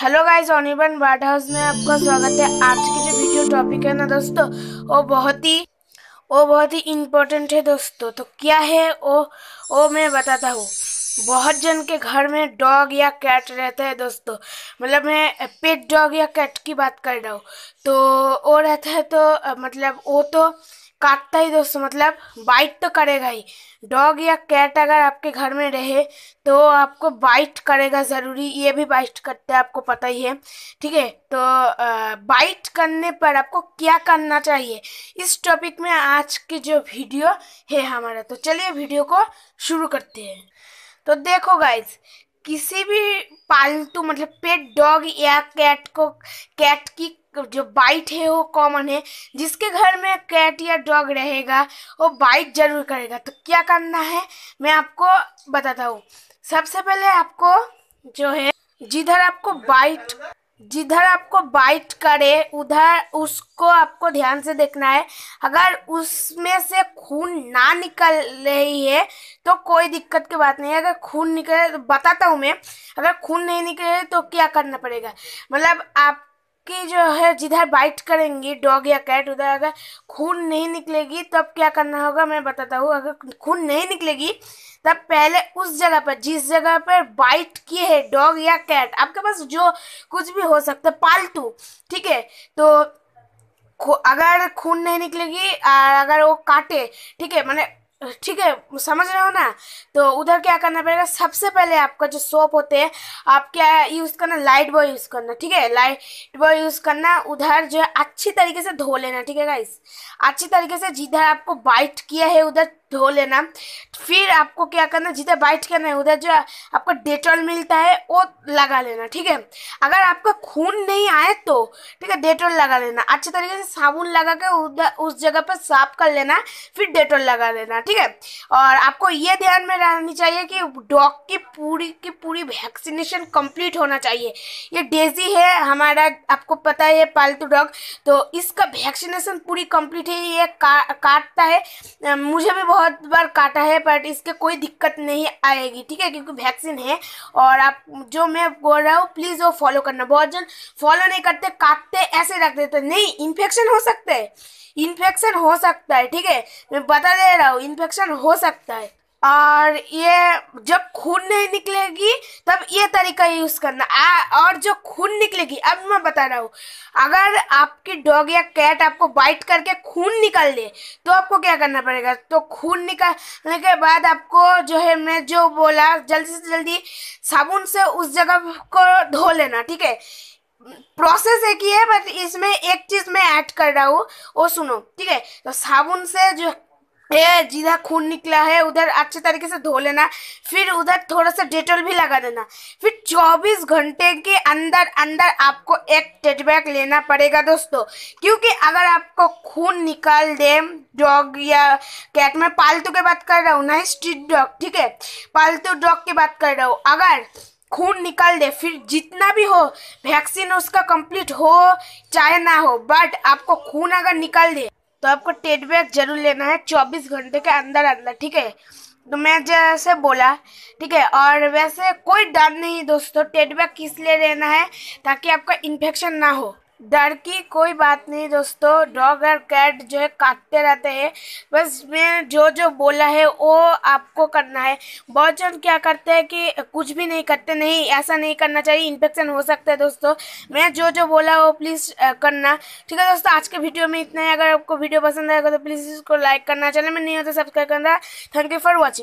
hello guys ऑनिबन bird house में आपका स्वागत है आज की जो वीडियो टॉपिक है ना दोस्तों वो बहुत ही वो बहुत ही इम्पोर्टेंट है दोस्तों तो क्या है वो वो मैं बताता हूँ बहुत जन के घर में डॉग या कैट रहता है दोस्तों मतलब मैं पेट डॉग या कैट की बात कर रहा हूँ तो वो रहता है तो मतलब वो तो काटता ही दोस्तों मतलब बाइट तो करेगा ही डॉग या कैट अगर आपके घर में रहे तो आपको बाइट करेगा ज़रूरी ये भी बाइट करते हैं आपको पता ही है ठीक है तो बाइट करने पर आपको क्या करना चाहिए इस टॉपिक में आज की जो वीडियो है हमारा तो चलिए वीडियो को शुरू करते हैं तो देखो गाइज किसी भी पालतू मतलब पेट डॉग या कैट को कैट की जो बाइट है वो कॉमन है जिसके घर में कैट या डॉग रहेगा वो बाइट जरूर करेगा तो क्या करना है मैं आपको बताता हूँ सबसे पहले आपको जो है जिधर आपको बाइट जिधर आपको बाइट करे उधर उसको आपको ध्यान से देखना है अगर उसमें से खून ना निकल रही है तो कोई दिक्कत की बात नहीं है अगर खून निकले तो बताता हूँ मैं अगर खून नहीं निकले तो क्या करना पड़ेगा मतलब आपकी जो है जिधर बाइट करेंगी डॉग या कैट उधर अगर खून नहीं निकलेगी तब क्या करना होगा मैं बताता हूँ अगर खून नहीं निकलेगी तब पहले उस जगह पर जिस जगह पर बाइट किए है डॉग या कैट आपके पास जो कुछ भी हो सकता है पालतू ठीक है तो अगर खून नहीं निकलेगी अगर वो काटे ठीक है मैंने मतलब ठीक है समझ रहे हो ना तो उधर क्या करना पड़ेगा सबसे पहले आपका जो सोप होते हैं आप क्या यूज़ करना लाइट बॉय यूज़ करना ठीक है लाइट बॉय यूज़ करना उधर जो है अच्छी तरीके से धो लेना ठीक है गाइस अच्छी तरीके से जिधर आपको बाइट किया है उधर धो लेना फिर आपको क्या करना जिधर बाइट करना है उधर जो आपको डेटॉल मिलता है वो लगा लेना ठीक है अगर आपका खून नहीं आए तो ठीक है डेटॉल लगा लेना अच्छे तरीके से साबुन लगा के उधर उस जगह पर साफ कर लेना फिर डेटॉल लगा लेना ठीक ठीक है और आपको ये ध्यान में रहनी चाहिए कि डॉग की पूरी की पूरी वैक्सीनेशन कंप्लीट होना चाहिए ये डेजी है हमारा आपको पता है पालतू डॉग तो इसका वैक्सीनेशन पूरी कंप्लीट है ये का, काटता है मुझे भी बहुत बार काटा है बट इसके कोई दिक्कत नहीं आएगी ठीक है क्योंकि वैक्सीन है और आप जो मैं बोल रहा हूँ प्लीज़ वो फॉलो करना बहुत जन फॉलो नहीं करते काटते ऐसे रख देते नहीं इन्फेक्शन हो सकता है इन्फेक्शन हो सकता है ठीक है मैं बता दे रहा हूँ इन्फेक्शन हो सकता है और ये जब खून नहीं निकलेगी तब ये तरीका यूज़ करना आ, और जो खून निकलेगी अब मैं बता रहा हूँ अगर आपकी डॉग या कैट आपको बाइट करके खून निकाल दे तो आपको क्या करना पड़ेगा तो खून निकालने के बाद आपको जो है मैं जो बोला जल्दी से जल्दी साबुन से उस जगह को धो लेना ठीक है प्रोसेस एक ही है बट इसमें एक चीज मैं ऐड कर रहा हूँ वो सुनो ठीक है तो साबुन से जो ये जिधर खून निकला है उधर अच्छे तरीके से धो लेना फिर उधर थोड़ा सा डेटोल भी लगा देना फिर 24 घंटे के अंदर अंदर आपको एक टेट लेना पड़ेगा दोस्तों क्योंकि अगर आपको खून निकाल दे डॉग या कैट में पालतू के बात कर रहा हूँ ना स्ट्रीट डॉग ठीक है पालतू डॉग की बात कर रहा हूँ अगर खून निकाल दे फिर जितना भी हो वैक्सीन उसका कंप्लीट हो चाहे ना हो बट आपको खून अगर निकाल दे तो आपको टेट बैग जरूर लेना है चौबीस घंटे के अंदर अंदर ठीक है तो मैं जैसे बोला ठीक है और वैसे कोई डर नहीं दोस्तों टेट बैग किस लिए लेना है ताकि आपका इन्फेक्शन ना हो डर की कोई बात नहीं दोस्तों डॉग और कैट जो है काटते रहते हैं बस मैं जो जो बोला है वो आपको करना है बहुत जन क्या करते हैं कि कुछ भी नहीं करते नहीं ऐसा नहीं करना चाहिए इन्फेक्शन हो सकता है दोस्तों मैं जो जो बोला वो प्लीज़ करना ठीक है दोस्तों आज के वीडियो में इतना ही अगर आपको वीडियो पसंद आएगा तो प्लीज़ इसको लाइक करना चैनल में नहीं हो तो सब्सक्राइब करना थैंक यू फॉर वॉचिंग